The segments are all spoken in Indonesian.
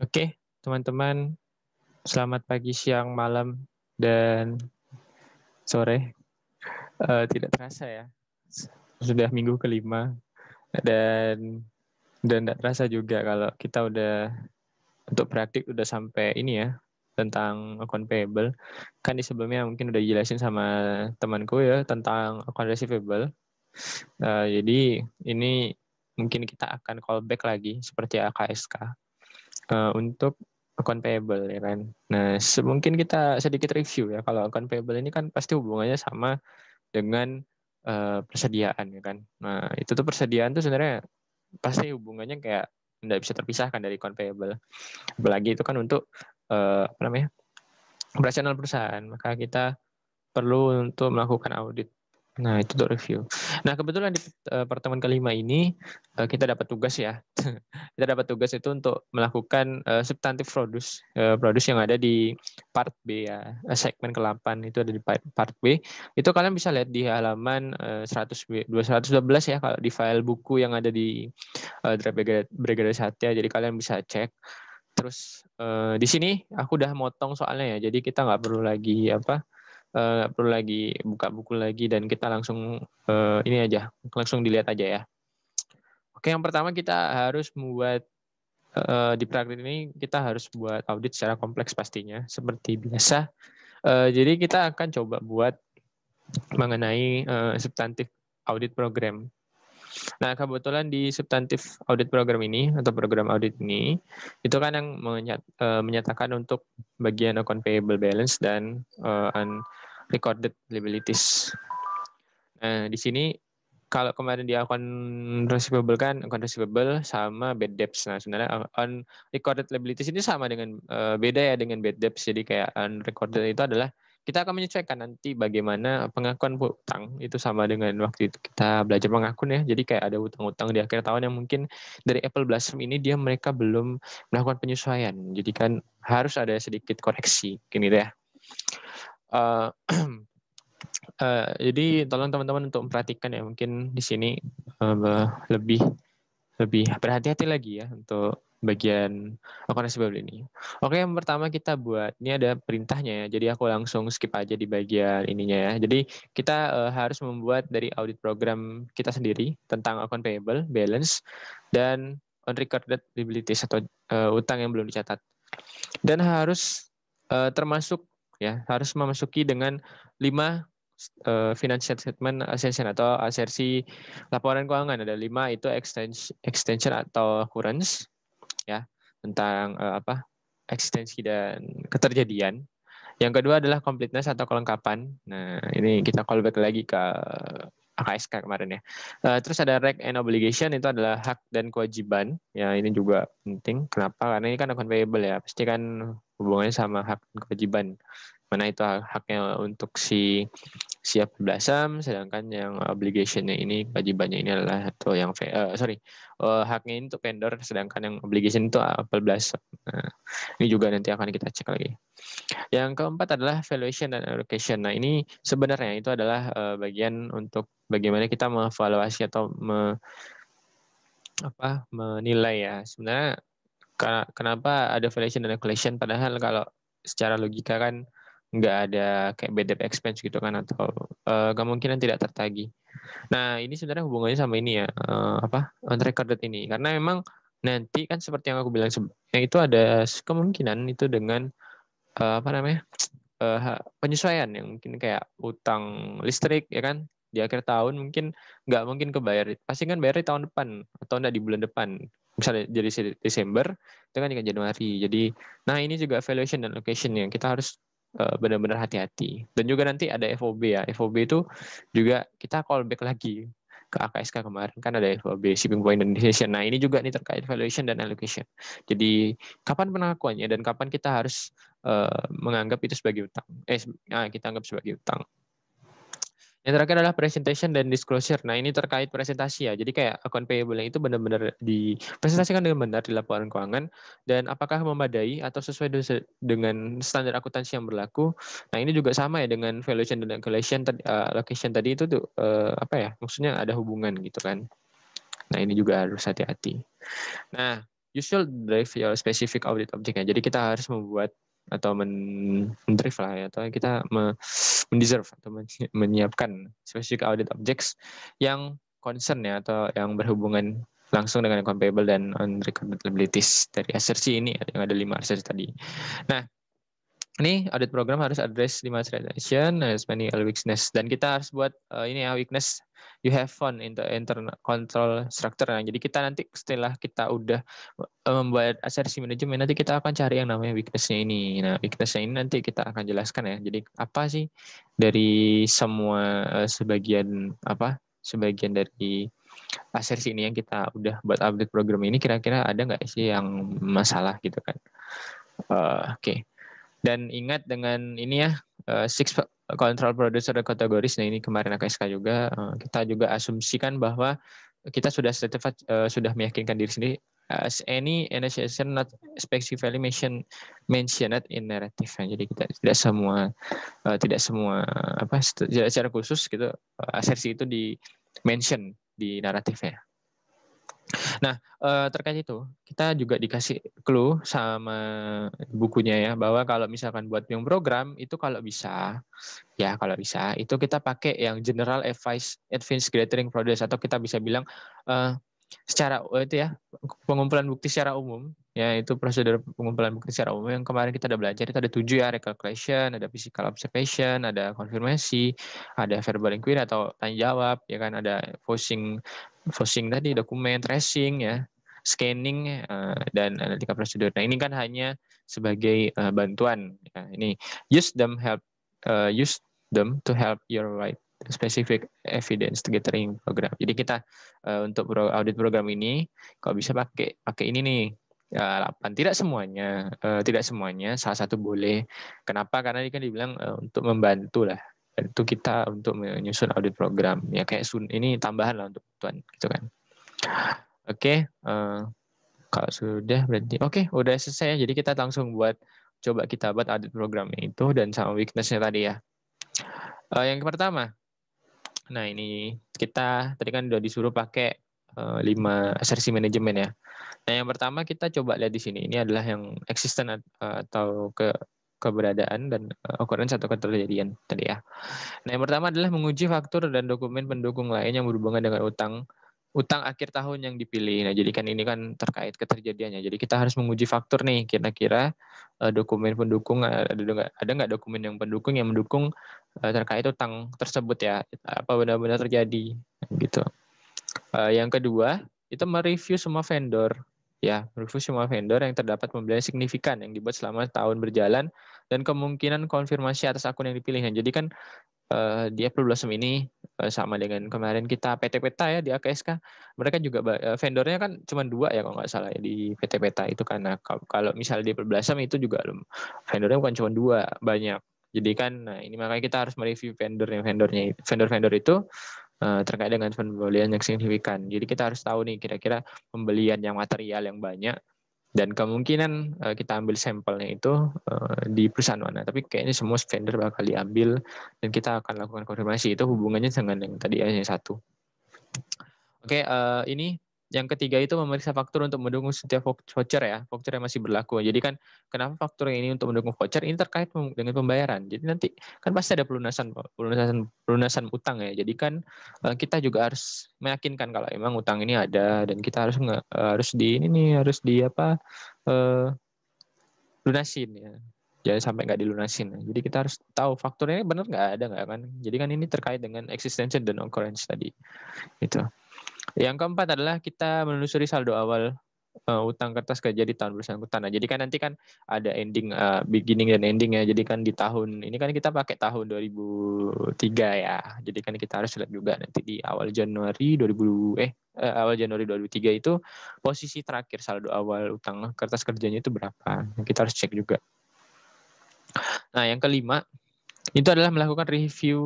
Oke, teman-teman, selamat pagi, siang, malam, dan sore. Uh, tidak terasa ya, sudah minggu kelima dan dan tidak terasa juga kalau kita udah untuk praktik udah sampai ini ya tentang account payable. Kan di sebelumnya mungkin udah jelasin sama temanku ya tentang account receivable. Uh, jadi ini mungkin kita akan callback lagi seperti AKSK uh, untuk account payable ya kan. Nah, mungkin kita sedikit review ya kalau account payable ini kan pasti hubungannya sama dengan uh, persediaan ya kan. Nah, itu tuh persediaan tuh sebenarnya pasti hubungannya kayak tidak bisa terpisahkan dari account payable. Apalagi itu kan untuk uh, apa namanya? operasional perusahaan, maka kita perlu untuk melakukan audit Nah, itu untuk review. Nah, kebetulan di eh, pertemuan kelima ini eh, kita dapat tugas ya. kita dapat tugas itu untuk melakukan eh, substantif produce, uh, produce yang ada di part B ya, segmen ke-8 itu ada di part, B. Itu kalian bisa lihat di halaman uh, 100 B, 212 ya kalau di file buku yang ada di uh, Brigade Satya. Jadi kalian bisa cek Terus di sini aku udah motong soalnya ya, jadi kita nggak perlu lagi apa Eh, nggak uh, perlu lagi buka buku lagi dan kita langsung uh, ini aja langsung dilihat aja ya oke yang pertama kita harus membuat uh, di praktik ini kita harus buat audit secara kompleks pastinya seperti biasa uh, jadi kita akan coba buat mengenai uh, substantif audit program Nah, kebetulan di substantif audit program ini atau program audit ini itu kan yang menyatakan untuk bagian account payable balance dan uh, recorded liabilities. Nah, di sini kalau kemarin di account receivable kan account receivable sama bad debts. Nah, sebenarnya on uh, recorded liabilities ini sama dengan uh, beda ya dengan bad debts. Jadi kayak on recorded itu adalah kita akan menyesuaikan nanti bagaimana pengakuan utang itu sama dengan waktu itu kita belajar mengakun ya. Jadi kayak ada utang-utang di akhir tahun yang mungkin dari Apple Blossom ini dia mereka belum melakukan penyesuaian. Jadi kan harus ada sedikit koreksi gitu ya. Uh, jadi tolong teman-teman untuk memperhatikan ya mungkin di sini uh, lebih lebih berhati-hati lagi ya untuk bagian accountable ini. Oke, yang pertama kita buat ini ada perintahnya ya. Jadi aku langsung skip aja di bagian ininya ya. Jadi kita uh, harus membuat dari audit program kita sendiri tentang akun payable, balance dan unrecorded liabilities atau uh, utang yang belum dicatat. Dan harus uh, termasuk ya harus memasuki dengan lima uh, financial statement assertion atau asersi laporan keuangan ada lima itu extension, extension atau occurrence ya tentang uh, apa eksistensi dan keterjadian yang kedua adalah completeness atau kelengkapan nah ini kita call back lagi ke AKSK kemarin ya. Uh, terus ada right and obligation itu adalah hak dan kewajiban. Ya ini juga penting. Kenapa? Karena ini kan account payable ya. Pasti kan hubungannya sama hak dan kewajiban. Mana itu haknya untuk si siap 11 sedangkan yang obligationnya ini kewajibannya ini adalah atau yang uh, sorry uh, haknya ini untuk vendor sedangkan yang obligation itu 14 nah, ini juga nanti akan kita cek lagi yang keempat adalah valuation dan allocation nah ini sebenarnya itu adalah uh, bagian untuk bagaimana kita mengevaluasi atau me, apa menilai ya sebenarnya kenapa ada valuation dan allocation padahal kalau secara logika kan nggak ada kayak bad expense gitu kan atau uh, eh, kemungkinan tidak tertagi. Nah ini sebenarnya hubungannya sama ini ya uh, apa unrecorded ini karena memang nanti kan seperti yang aku bilang sebelumnya itu ada kemungkinan itu dengan uh, apa namanya uh, penyesuaian yang mungkin kayak utang listrik ya kan di akhir tahun mungkin nggak mungkin kebayar pasti kan bayar di tahun depan atau enggak di bulan depan misalnya jadi Desember itu kan di Januari jadi nah ini juga valuation dan location yang kita harus Eh, benar-benar hati-hati. Dan juga nanti ada FOB ya. FOB itu juga kita call back lagi ke AKSK kemarin kan ada FOB shipping point dan Nah ini juga nih terkait valuation dan allocation. Jadi kapan pengakuannya dan kapan kita harus uh, menganggap itu sebagai utang? Eh ah, kita anggap sebagai utang. Yang terakhir adalah presentation dan disclosure. Nah, ini terkait presentasi ya. Jadi kayak account payable itu benar-benar dipresentasikan dengan benar di laporan keuangan dan apakah memadai atau sesuai dengan standar akuntansi yang berlaku. Nah, ini juga sama ya dengan valuation dan allocation eh, uh, allocation tadi itu tuh eh, apa ya? Maksudnya ada hubungan gitu kan. Nah, ini juga harus hati-hati. Nah, usual should drive your specific audit object. Jadi kita harus membuat atau men, mendrive lah ya, atau kita mendeserve atau menyiapkan spesifik audit objects yang concern ya atau yang berhubungan langsung dengan compatible dan on dari assersi ini yang ada lima assersi tadi. Nah, ini audit program harus address lima transaction, harus eh, manual weakness dan kita harus buat uh, ini ya weakness you have found in the internal control structure. Nah, jadi kita nanti setelah kita udah eh, membuat asersi manajemen nanti kita akan cari yang namanya weaknessnya ini. Nah, weaknessnya ini nanti kita akan jelaskan ya. Jadi apa sih dari semua uh, sebagian apa sebagian dari asersi ini yang kita udah buat update program ini kira-kira ada nggak sih yang masalah gitu kan? Uh, Oke. Okay. Dan ingat dengan ini ya, uh, six control producer dan Nah ini kemarin AKSK juga uh, kita juga asumsikan bahwa kita sudah certified, uh, sudah meyakinkan diri sendiri as any initiation not specifically mentioned mentioned in narrative. ya. jadi kita tidak semua uh, tidak semua apa secara khusus gitu asersi itu di mention di naratifnya. Nah, eh, terkait itu, kita juga dikasih clue sama bukunya ya, bahwa kalau misalkan buat yang program, itu kalau bisa, ya kalau bisa, itu kita pakai yang General Advice Advanced Gathering Process, atau kita bisa bilang uh, secara oh, itu ya pengumpulan bukti secara umum ya itu prosedur pengumpulan bukti secara umum yang kemarin kita udah belajar itu ada tujuh ya recalculation ada physical observation ada konfirmasi ada verbal inquiry atau tanya jawab ya kan ada posing Forcing tadi dokumen tracing ya, scanning ya, eh, dan analitika prosedur. Nah ini kan hanya sebagai eh, bantuan. Ya. Ini use them help eh, use them to help your write specific evidence to gathering program. Jadi kita untuk audit program ini kalau bisa pakai pakai ini nih Delapan tidak semuanya tidak semuanya salah satu boleh. Kenapa? Karena ini kan dibilang untuk membantu lah itu kita untuk menyusun audit program ya kayak sun ini tambahan lah untuk tuan gitu kan oke okay, uh, eh, kalau sudah berarti oke okay, udah selesai ya. jadi kita langsung buat coba kita buat audit program itu dan sama weaknessnya tadi ya uh, yang pertama nah ini kita tadi kan udah disuruh pakai uh, lima asersi manajemen ya nah yang pertama kita coba lihat di sini ini adalah yang existent atau ke keberadaan dan eh, ukuran satu keterjadian tadi ya. Nah yang pertama adalah menguji faktur dan dokumen pendukung lain yang berhubungan dengan utang utang akhir tahun yang dipilih. Nah, jadi kan ini kan terkait keterjadiannya. Jadi kita harus menguji faktor nih, kira-kira eh, dokumen pendukung eh, ada nggak ada nggak dokumen yang pendukung yang mendukung terkait utang tersebut ya, apa benar-benar terjadi gitu. yang kedua itu mereview semua vendor. Ya, menurutku semua vendor yang terdapat pembelian signifikan yang dibuat selama tahun berjalan dan kemungkinan konfirmasi atas akun yang dipilihnya. Jadi kan uh, eh, di April Blossom ini uh, sama dengan kemarin kita PT Peta ya di AKSK, mereka juga uh, vendornya kan cuma dua ya kalau nggak salah ya di PT Peta itu karena kalau misalnya di April Blossom itu juga vendornya bukan cuma dua, banyak. Jadi kan nah ini makanya kita harus mereview vendornya vendornya vendor-vendor itu Eh, terkait dengan pembelian yang signifikan. Jadi kita harus tahu nih kira-kira pembelian yang material yang banyak dan kemungkinan eh, kita ambil sampelnya itu eh, di perusahaan mana. Tapi kayaknya semua vendor bakal diambil dan kita akan lakukan konfirmasi itu hubungannya dengan yang tadi ya, yang satu. Oke, okay, uh, ini yang ketiga itu memeriksa faktur untuk mendukung setiap voucher ya, voucher yang masih berlaku. Jadi kan kenapa faktur ini untuk mendukung voucher ini terkait dengan pembayaran. Jadi nanti kan pasti ada pelunasan pelunasan pelunasan utang ya. Jadi kan eh, kita juga harus meyakinkan kalau emang utang ini ada dan kita harus nge, eh, harus di ini nih harus di apa eh, lunasin ya jangan sampai nggak dilunasin. Ya. Jadi kita harus tahu fakturnya benar nggak ada nggak kan. Jadi kan ini terkait dengan existence dan occurrence tadi. Itu. Yang keempat adalah kita menelusuri saldo awal uh, utang kertas kerja di tahun bersangkutan. Nah, jadi kan nanti kan ada ending uh, beginning dan ending ya. Jadi kan di tahun ini kan kita pakai tahun 2003 ya. Jadi kan kita harus lihat juga nanti di awal Januari 2000 eh, eh awal Januari 2003 itu posisi terakhir saldo awal utang kertas kerjanya itu berapa. Kita harus cek juga. Nah, yang kelima itu adalah melakukan review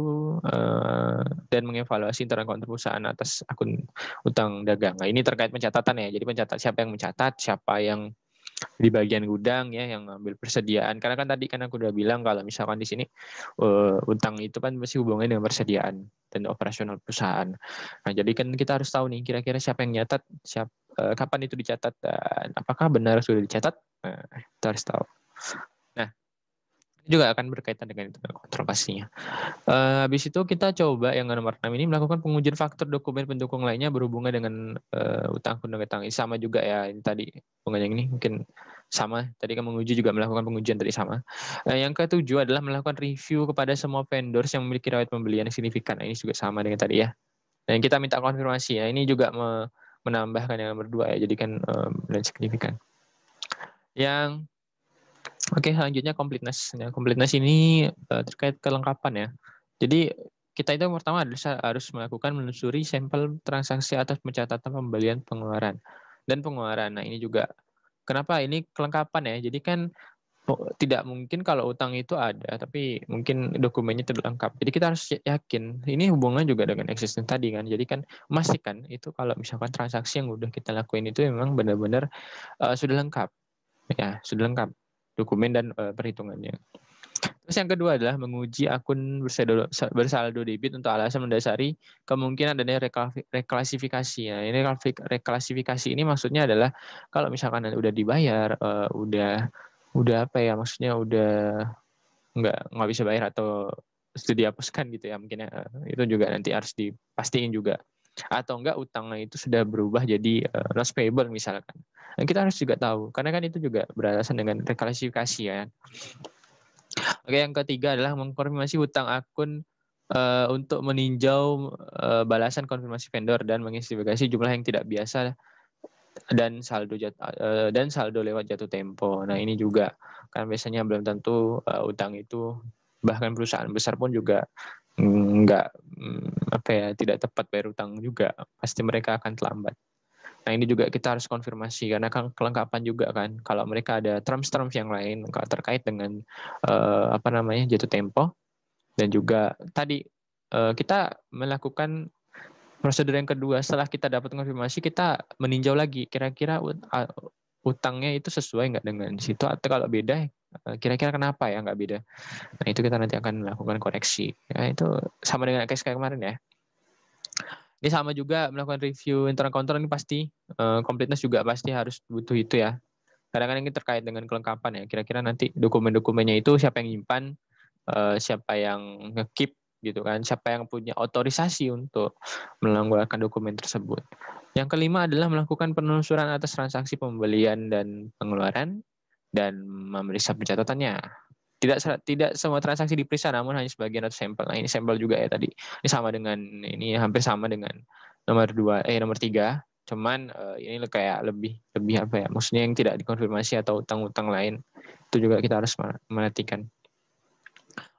uh, dan mengevaluasi internal kontrol perusahaan atas akun utang dagang. Nah, ini terkait pencatatan ya. Jadi pencatat siapa yang mencatat, siapa yang di bagian gudang ya yang ambil persediaan. Karena kan tadi kan aku udah bilang kalau misalkan di sini uh, utang itu kan masih hubungannya dengan persediaan dan operasional perusahaan. Nah, jadi kan kita harus tahu nih kira-kira siapa yang nyatat, siapa uh, eh, kapan itu dicatat dan apakah benar sudah dicatat. Nah, kita harus tahu juga akan berkaitan dengan itu kontroversinya. Uh, eh, habis itu kita coba yang nomor 6 ini melakukan pengujian faktor dokumen pendukung lainnya berhubungan dengan uh, utang Ini sama juga ya ini tadi pengujian ini mungkin sama tadi kan menguji juga melakukan pengujian tadi sama. Uh, yang ketujuh adalah melakukan review kepada semua vendors yang memiliki rawat pembelian yang signifikan. Nah, ini juga sama dengan tadi ya. Dan kita minta konfirmasi ya. Ini juga menambahkan yang nomor dua ya. Jadi kan um, signifikan. Yang Oke, selanjutnya completeness. Nah, completeness ini uh, terkait kelengkapan ya. Jadi kita itu pertama harus, harus melakukan menelusuri sampel transaksi atas pencatatan pembelian pengeluaran dan pengeluaran. Nah, ini juga kenapa ini kelengkapan ya. Jadi kan oh, tidak mungkin kalau utang itu ada, tapi mungkin dokumennya tidak lengkap. Jadi kita harus yakin ini hubungan juga dengan existence tadi kan. Jadi kan memastikan itu kalau misalkan transaksi yang sudah kita lakuin itu memang benar-benar uh, sudah lengkap. Ya, sudah lengkap dokumen dan uh, perhitungannya. Terus yang kedua adalah menguji akun bersaldo, bersaldo debit untuk alasan mendasari kemungkinan adanya reklasifikasi. Nah, ini reklasifikasi ini maksudnya adalah kalau misalkan udah dibayar, uh, udah udah apa ya maksudnya udah nggak nggak bisa bayar atau dihapuskan gitu ya mungkin ya. Eh, itu juga nanti harus dipastiin juga atau enggak utangnya itu sudah berubah jadi uh, eh, loss payable misalkan. dan kita harus juga tahu karena kan itu juga beralasan dengan reklasifikasi ya. Oke, yang ketiga adalah mengkonfirmasi utang akun uh, untuk meninjau uh, balasan konfirmasi vendor dan menginvestigasi jumlah yang tidak biasa dan saldo jat, uh, dan saldo lewat jatuh tempo. Nah, ini juga kan biasanya belum tentu uh, utang itu bahkan perusahaan besar pun juga nggak mm, apa ya tidak tepat bayar utang juga pasti mereka akan terlambat nah ini juga kita harus konfirmasi karena kan kelengkapan juga kan kalau mereka ada terms terms yang lain terkait dengan uh, apa namanya jatuh tempo dan juga tadi uh, kita melakukan prosedur yang kedua setelah kita dapat konfirmasi kita meninjau lagi kira-kira uh, utangnya itu sesuai nggak dengan hmm. situ atau kalau beda eh, kira-kira kenapa ya nggak beda nah itu kita nanti akan melakukan koreksi ya itu sama dengan case kayak kemarin ya ini sama juga melakukan review internal control ini pasti eh, completeness juga pasti harus butuh itu ya kadang-kadang ini terkait dengan kelengkapan ya kira-kira nanti dokumen-dokumennya itu siapa yang nyimpan eh, siapa yang ngekeep gitu kan siapa yang punya otorisasi untuk melakukan dokumen tersebut yang kelima adalah melakukan penelusuran atas transaksi pembelian dan pengeluaran dan memeriksa pencatatannya. Tidak tidak semua transaksi diperiksa namun hanya sebagian atau sampel. Nah, ini sampel juga ya tadi. Ini sama dengan ini hampir sama dengan nomor dua eh nomor tiga. Cuman uh, ini kayak lebih lebih apa ya? Maksudnya yang tidak dikonfirmasi atau utang-utang lain itu juga kita harus menantikan.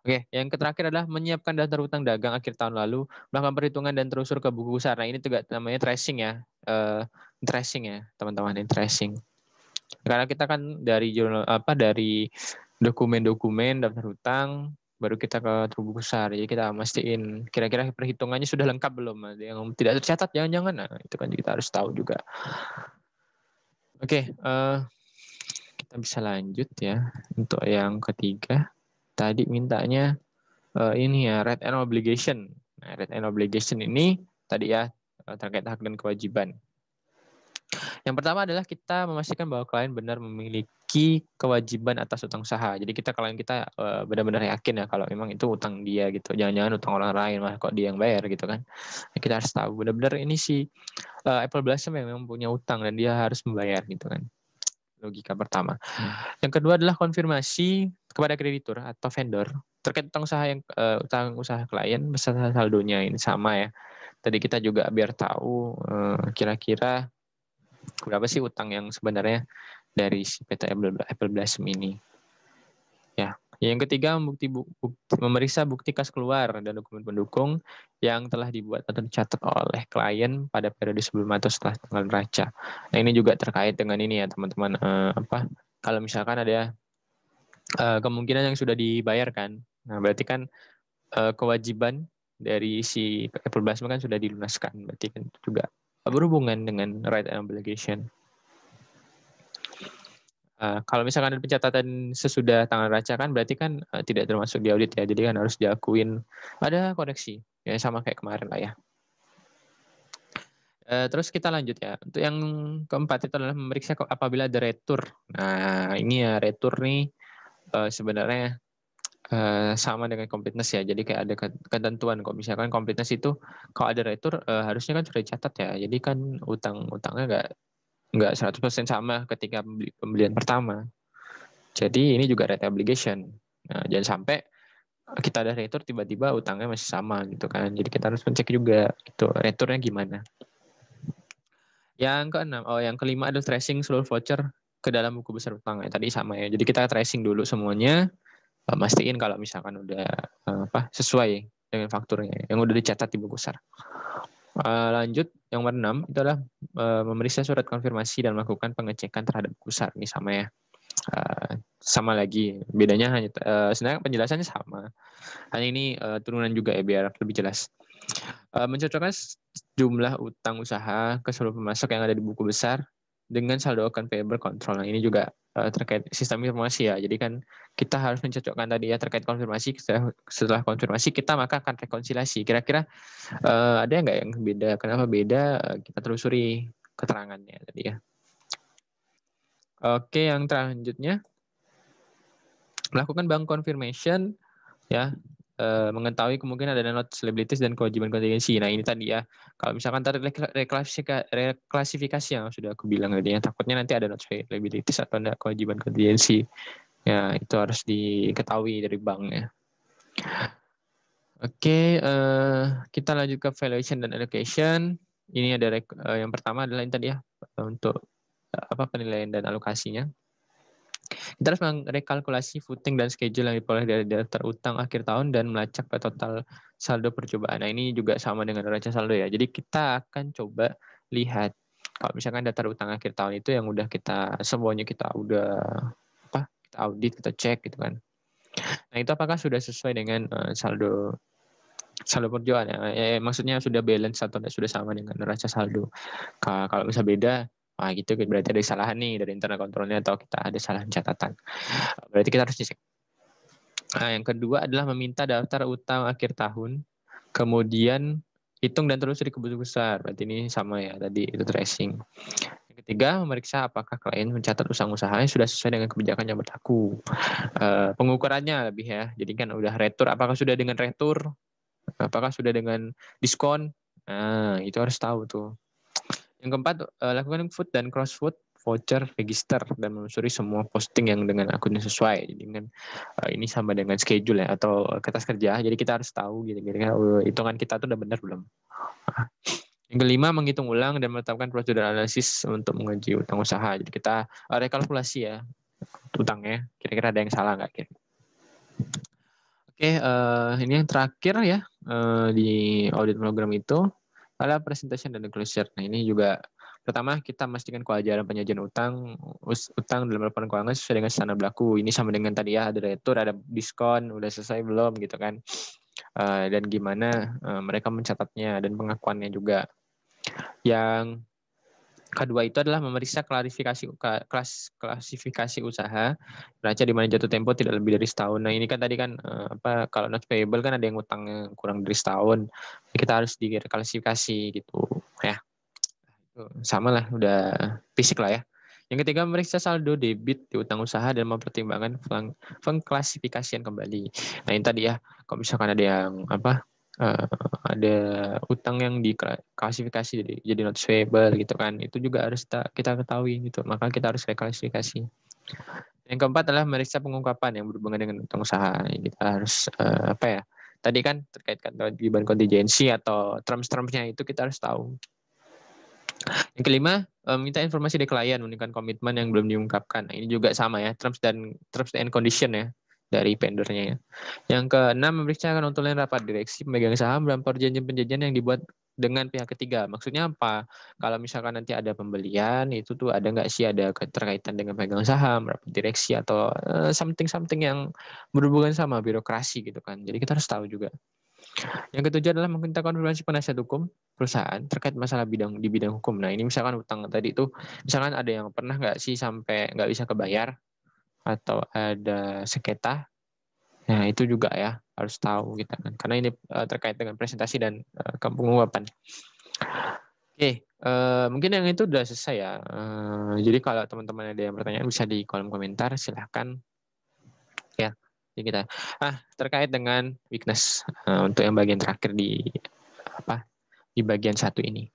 Oke, yang terakhir adalah menyiapkan daftar utang dagang akhir tahun lalu, melakukan perhitungan dan terusur ke buku besar. Nah, ini juga namanya tracing ya. Uh, tracing ya, teman-teman, ini tracing. Karena kita kan dari jurnal apa dari dokumen-dokumen daftar utang baru kita ke buku besar. Jadi kita mastiin kira-kira perhitungannya sudah lengkap belum? Yang tidak tercatat jangan-jangan. Nah, itu kan kita harus tahu juga. Oke, uh, kita bisa lanjut ya untuk yang ketiga tadi mintanya uh, ini ya red and obligation. Nah, right and obligation ini tadi ya eh, terkait hak dan kewajiban. Yang pertama adalah kita memastikan bahwa klien benar memiliki kewajiban atas utang usaha. Jadi kita klien kita eh, benar-benar yakin ya kalau memang itu utang dia gitu. Jangan-jangan utang orang lain mah kok dia yang bayar gitu kan. Nah, kita harus tahu benar-benar ini si uh, Apple Blossom yang memang punya utang dan dia harus membayar gitu kan logika pertama. Hmm. Yang kedua adalah konfirmasi kepada kreditur atau vendor terkait tentang usaha yang uh, utang usaha klien beserta saldonya ini sama ya. Tadi kita juga biar tahu kira eh, kira-kira berapa sih utang yang sebenarnya dari si PT Apple, Apple Blossom ini. Ya. Yang ketiga, bukti, bukti, memeriksa bukti kas keluar dan dokumen pendukung yang telah dibuat atau dicatat oleh klien pada periode sebelum atau setelah tanggal raca. Nah, ini juga terkait dengan ini ya, teman-teman. Eh, apa kalau misalkan ada eh, kemungkinan yang sudah dibayarkan. Nah, berarti kan eh, kewajiban dari si Apple Basement kan sudah dilunaskan, berarti kan juga berhubungan dengan right and obligation. Uh, kalau misalkan ada pencatatan sesudah tanggal raca kan berarti kan uh, tidak termasuk di audit ya. Jadi kan harus diakuin ada koreksi ya sama kayak kemarin lah ya. Uh, terus kita lanjut ya. Untuk yang keempat itu adalah memeriksa apabila ada retur. Nah, ini ya retur nih uh, sebenarnya Uh, sama dengan completeness ya. Jadi kayak ada ketentuan kok misalkan completeness itu kalau ada retur uh, harusnya kan sudah dicatat ya. Jadi kan utang-utangnya nggak nggak 100% sama ketika pembelian pertama. Jadi ini juga rate obligation. Nah, jangan sampai kita ada retur tiba-tiba utangnya masih sama gitu kan. Jadi kita harus mencek juga itu returnya gimana. Yang keenam, oh yang kelima ada tracing seluruh voucher ke dalam buku besar utang. Ya, tadi sama ya. Jadi kita tracing dulu semuanya, pastiin eh, kalau misalkan udah eh, apa sesuai dengan fakturnya yang udah dicatat di buku besar. Eh, lanjut yang nomor itu adalah eh, memeriksa surat konfirmasi dan melakukan pengecekan terhadap kusar ini sama ya. Eh, sama lagi bedanya hanya uh, sebenarnya penjelasannya sama hanya ini turunan juga ya biar lebih jelas uh, mencocokkan jumlah utang usaha ke seluruh pemasok yang ada di buku besar dengan saldo account payable control. Nah, ini juga uh, terkait sistem informasi ya. Jadi kan kita harus mencocokkan tadi ya terkait konfirmasi. Setelah, setelah konfirmasi kita maka akan rekonsiliasi Kira-kira uh, ada nggak yang beda? Kenapa beda? Uh, kita telusuri keterangannya tadi ya. Oke, yang selanjutnya melakukan bank confirmation ya Eh, mengetahui kemungkinan ada not liabilities dan kewajiban kontingensi. Nah ini tadi ya, kalau misalkan tadi reklasifikasi, reklasifikasi yang sudah aku bilang tadi, ya, takutnya nanti ada not liabilities atau ada kewajiban kontingensi. Ya itu harus diketahui dari bank ya. Oke, okay, uh, eh, kita lanjut ke valuation dan allocation. Ini ada uh, yang pertama adalah ini tadi ya untuk apa penilaian dan alokasinya. Kita harus merekalkulasi footing dan schedule yang diperoleh dari daftar utang akhir tahun dan melacak ke total saldo percobaan. Nah, ini juga sama dengan neraca saldo ya. Jadi kita akan coba lihat kalau misalkan daftar utang akhir tahun itu yang udah kita semuanya kita udah apa? Kita audit, kita cek gitu kan. Nah, itu apakah sudah sesuai dengan eh, saldo saldo percobaan ya, eh, maksudnya sudah balance atau sudah sama dengan neraca saldo. Kalau bisa beda, Nah, gitu berarti ada kesalahan nih dari internal kontrolnya atau kita ada salah catatan. Berarti kita harus dicek. Nah, yang kedua adalah meminta daftar utang akhir tahun, kemudian hitung dan terus kebutuhan besar. Berarti ini sama ya tadi itu tracing. Yang ketiga, memeriksa apakah klien mencatat usaha usahanya sudah sesuai dengan kebijakan yang berlaku. E, pengukurannya lebih ya. Jadi kan udah retur, apakah sudah dengan retur? Apakah sudah dengan diskon? Nah, itu harus tahu tuh yang keempat, eh, lakukan food dan cross food voucher register dan menelusuri semua posting yang dengan akunnya sesuai. Jadi dengan uh, ini sama dengan schedule ya atau eh, kertas kerja. Jadi kita harus tahu gitu-gitu kan hitungan kita tuh udah benar belum. Yang kelima menghitung ulang dan menetapkan prosedur analisis untuk mengaji utang usaha. Jadi kita uh, rekalkulasi ya utangnya. Kira-kira ada yang salah nggak? Kira. Oke, okay, uh, ini yang terakhir ya uh, di audit program itu adalah presentation dan closure. Nah ini juga pertama kita memastikan kewajaran penyajian utang us, utang dalam laporan keuangan sesuai dengan standar berlaku. Ini sama dengan tadi ya ada retur, ada diskon, udah selesai belum gitu kan. Uh, dan gimana uh, mereka mencatatnya dan pengakuannya juga. Yang Kedua itu adalah memeriksa klarifikasi kelas klasifikasi usaha raja di mana jatuh tempo tidak lebih dari setahun. Nah ini kan tadi kan eh, apa kalau not payable kan ada yang utang eh, kurang dari setahun, kita harus diklasifikasi gitu ya. Sama lah udah fisik lah ya. Yang ketiga memeriksa saldo debit di utang usaha dan mempertimbangkan pengklasifikasian kembali. Nah ini tadi ya kalau misalkan ada yang apa uh, ada utang yang diklasifikasi jadi jadi not payable gitu kan itu juga harus kita, kita ketahui gitu maka kita harus reklasifikasi yang keempat adalah meriksa pengungkapan yang berhubungan dengan utang usaha kita harus uh, apa ya tadi kan terkait kewajiban kontingensi atau terms-termsnya itu kita harus tahu yang kelima, eh, minta informasi dari klien menunjukkan komitmen yang belum diungkapkan. Nah, ini juga sama ya, terms dan terms and condition ya dari ya. Yang keenam, untuk lain rapat direksi pemegang saham dan perjanjian-perjanjian yang dibuat dengan pihak ketiga. Maksudnya apa? Kalau misalkan nanti ada pembelian, itu tuh ada nggak sih ada keterkaitan dengan pemegang saham, rapat direksi atau eh, something-something yang berhubungan sama birokrasi gitu kan. Jadi kita harus tahu juga. Yang ketujuh adalah meminta konfirmasi penasihat hukum perusahaan terkait masalah bidang di bidang hukum. Nah ini misalkan utang tadi itu, misalkan ada yang pernah nggak sih sampai nggak bisa kebayar, atau ada sengketa. Nah, hmm. itu juga ya harus tahu kita gitu kan karena ini eh, terkait dengan presentasi dan uh, eh, penguapan. Oke, okay, eh, mungkin yang itu sudah selesai ya. jadi kalau teman-teman ada yang pertanyaan bisa di kolom komentar silahkan ya. Jadi kita ah terkait dengan weakness untuk yang bagian terakhir di apa di bagian satu ini.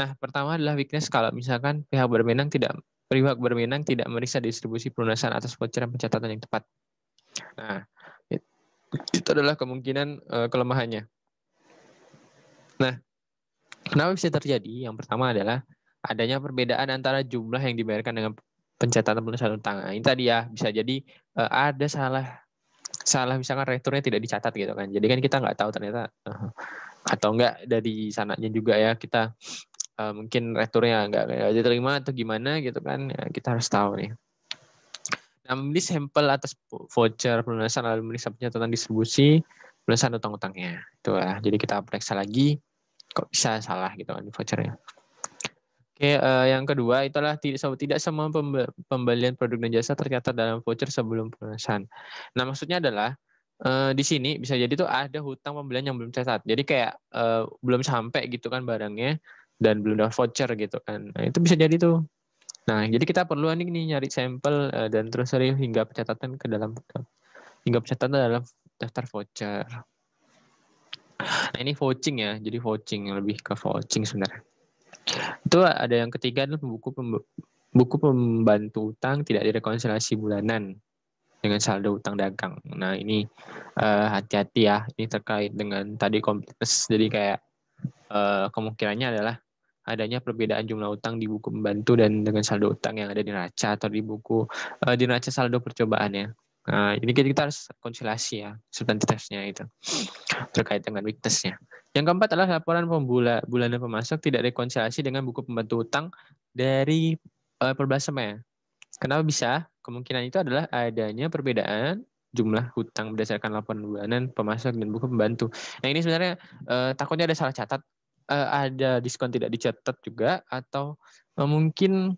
Nah, pertama adalah weakness kalau misalkan pihak berwenang tidak Pihak berwenang tidak merasa distribusi pelunasan atas voucher pencatatan yang tepat. Nah, itu adalah kemungkinan uh, kelemahannya. Nah, kenapa bisa terjadi? Yang pertama adalah adanya perbedaan antara jumlah yang dibayarkan dengan pencatatan pelunasan utang. Nah, ini tadi ya bisa jadi uh, ada salah salah misalkan returnnya tidak dicatat gitu kan. Jadi kan kita nggak tahu ternyata eh, atau enggak dari sananya juga ya kita uh, mungkin returnya nggak nggak diterima atau gimana gitu kan ya, kita harus tahu nih nah membeli sampel atas voucher pelunasan lalu sampelnya tentang distribusi pelunasan utang-utangnya itu lah ya, jadi kita periksa lagi kok bisa salah gitu kan vouchernya Oke, uh, yang kedua itulah tidak tidak semua pembelian produk dan jasa tercatat dalam voucher sebelum pelunasan. Nah, maksudnya adalah uh, di sini bisa jadi tuh ada hutang pembelian yang belum tercatat Jadi kayak uh, belum sampai gitu kan barangnya dan belum dapat voucher gitu kan. Nah, itu bisa jadi tuh. Nah, jadi kita perlu nih, nih nyari sampel eh, dan terus hingga pencatatan ke dalam hingga pencatatan dalam daftar voucher. Nah, ini voucher ya. Jadi voucher lebih ke voucher sebenarnya. Itu ada yang ketiga adalah buku buku pembantu utang tidak direkonsiliasi bulanan dengan saldo utang dagang. Nah, ini eh, hati-hati uh, ya. Ini terkait dengan tadi kompetensi. Jadi kayak uh, kemungkinannya adalah adanya perbedaan jumlah utang di buku pembantu dan dengan saldo utang yang ada di neraca atau di buku uh, di neraca saldo percobaannya. Nah, ini kita harus konsilasi ya, substantifnya itu terkait dengan witnessnya. Yang keempat adalah laporan pembula bulanan pemasok tidak rekonsiliasi dengan buku pembantu utang dari uh, eh, perbasemnya. Kenapa bisa? Kemungkinan itu adalah adanya perbedaan jumlah hutang berdasarkan laporan bulanan pemasok dan buku pembantu. Nah ini sebenarnya uh, takutnya ada salah catat Eh, ada diskon tidak dicatat juga atau eh, mungkin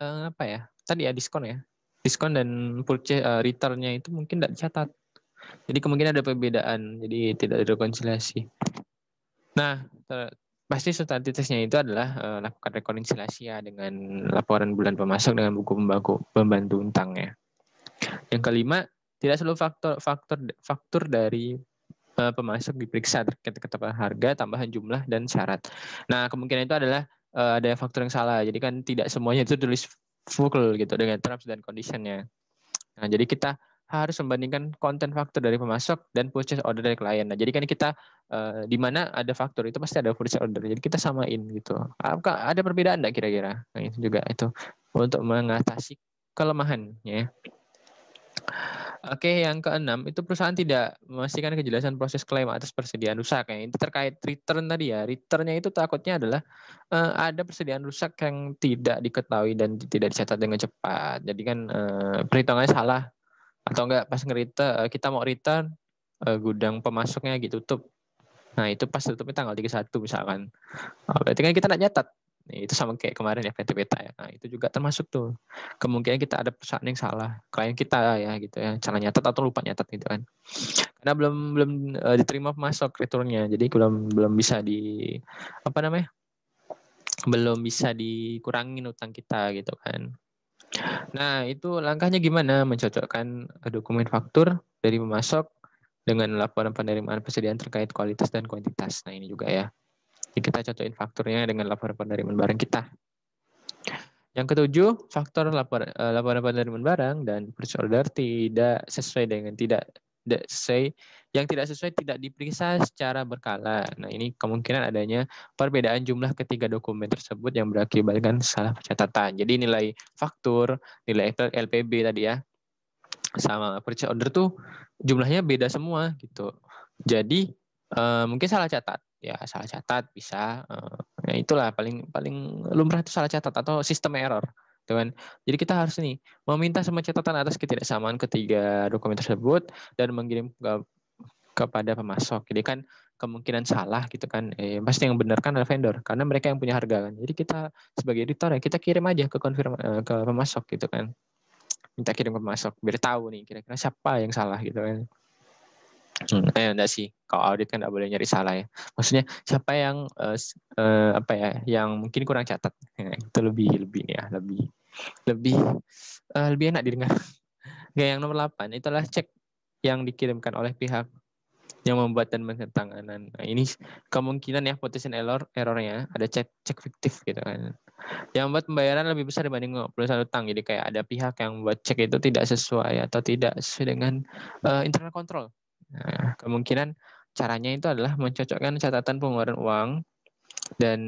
eh, apa ya tadi ya diskon ya diskon dan purchase returnnya itu mungkin tidak dicatat jadi kemungkinan ada perbedaan jadi tidak ada rekonsiliasi nah pasti substansi itu adalah uh, lakukan rekonsiliasi ya dengan laporan bulan pemasok dengan buku pembaku, pembantu utangnya. Yang kelima, tidak selalu faktor faktor faktur dari Eh, pemasok diperiksa terkait ketetapan harga, tambahan jumlah dan syarat. Nah, kemungkinan itu adalah uh, ada faktor yang salah. Jadi kan tidak semuanya itu tulis full gitu dengan terms dan conditionnya. Nah, jadi kita harus membandingkan konten faktor dari pemasok dan purchase order dari klien. Nah, jadi kan kita uh, di mana ada faktor itu pasti ada purchase order. Jadi kita samain gitu. Apakah ada perbedaan enggak kira-kira? Nah, itu juga itu untuk mengatasi kelemahannya. Oke, yang keenam itu perusahaan tidak memastikan kejelasan proses klaim atas persediaan rusak. Ya. Itu terkait return tadi ya. Returnnya itu takutnya adalah uh, ada persediaan rusak yang tidak diketahui dan tidak dicatat dengan cepat. Jadi kan uh, perhitungannya salah atau enggak pas ngerita uh, eh, kita mau return uh, gudang pemasuknya gitu tutup. Nah, itu pas tutupnya tanggal 31 misalkan. Oh, berarti kan kita tidak nyatat Nah, itu sama kayak kemarin ya PT Beta ya. Nah, itu juga termasuk tuh. Kemungkinan kita ada perusahaan yang salah, klien kita ya gitu ya, salah nyatet atau lupa nyatet gitu kan. Karena belum belum uh, diterima masuk returnnya, jadi belum belum bisa di apa namanya? belum bisa dikurangin utang kita gitu kan. Nah, itu langkahnya gimana mencocokkan dokumen faktur dari pemasok dengan laporan penerimaan persediaan terkait kualitas dan kuantitas. Nah, ini juga ya kita contohin faktornya dengan laporan penerimaan barang kita. Yang ketujuh, faktor lapor, eh, laporan penerimaan barang dan purchase order tidak sesuai dengan tidak sesuai yang tidak sesuai tidak diperiksa secara berkala. Nah, ini kemungkinan adanya perbedaan jumlah ketiga dokumen tersebut yang berakibatkan salah pencatatan. Jadi nilai faktur, nilai LPB tadi ya sama purchase order tuh jumlahnya beda semua gitu. Jadi eh, mungkin salah catat ya salah catat bisa uh, nah itulah paling paling lumrah itu salah catat atau sistem error teman jadi kita harus nih meminta semua catatan atas ketidaksamaan ketiga dokumen tersebut dan mengirim ke, kepada pemasok jadi kan kemungkinan salah gitu kan eh, pasti yang benar kan adalah vendor karena mereka yang punya harga kan jadi kita sebagai editor ya kita kirim aja ke konfirma eh, ke pemasok gitu kan minta kirim ke pemasok biar tahu nih kira-kira siapa yang salah gitu kan Hmm, eh enggak sih. Kalau audit kan enggak boleh nyari salah ya. Maksudnya siapa yang uh, uh, apa ya yang mungkin kurang catat. Itu lebih lebih ya, lebih lebih uh, lebih enak didengar. kayak yang nomor 8 itulah cek yang dikirimkan oleh pihak yang membuat dan menentang. Nah, ini kemungkinan ya potensi error errornya ada cek cek fiktif gitu kan. Yang membuat pembayaran lebih besar dibanding perusahaan utang. Jadi kayak ada pihak yang buat cek itu tidak sesuai atau tidak sesuai dengan uh, internal control. Nah, kemungkinan caranya itu adalah mencocokkan catatan pengeluaran uang dan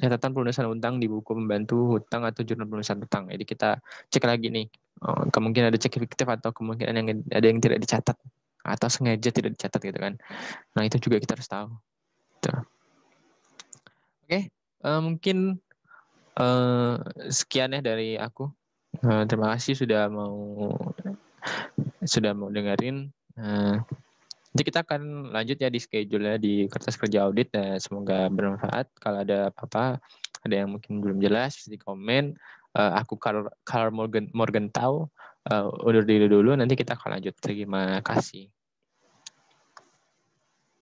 catatan pelunasan utang di buku pembantu hutang atau jurnal pelunasan utang. Jadi kita cek lagi nih, oh, kemungkinan ada cek fiktif atau kemungkinan yang ada yang tidak dicatat atau sengaja tidak dicatat gitu kan. Nah itu juga kita harus tahu. Gitu. Oke, okay. uh, eh, mungkin uh, sekian ya dari aku. Uh, terima kasih sudah mau sudah mau dengerin. Nah, nanti kita akan lanjut ya di schedule-nya di kertas kerja audit. Nah, semoga bermanfaat. Kalau ada apa-apa, ada yang mungkin belum jelas, di komen. Uh, aku Carl, Carl Morgan, Morgan tahu. Uh, eh, undur diri dulu, nanti kita akan lanjut. Terima kasih.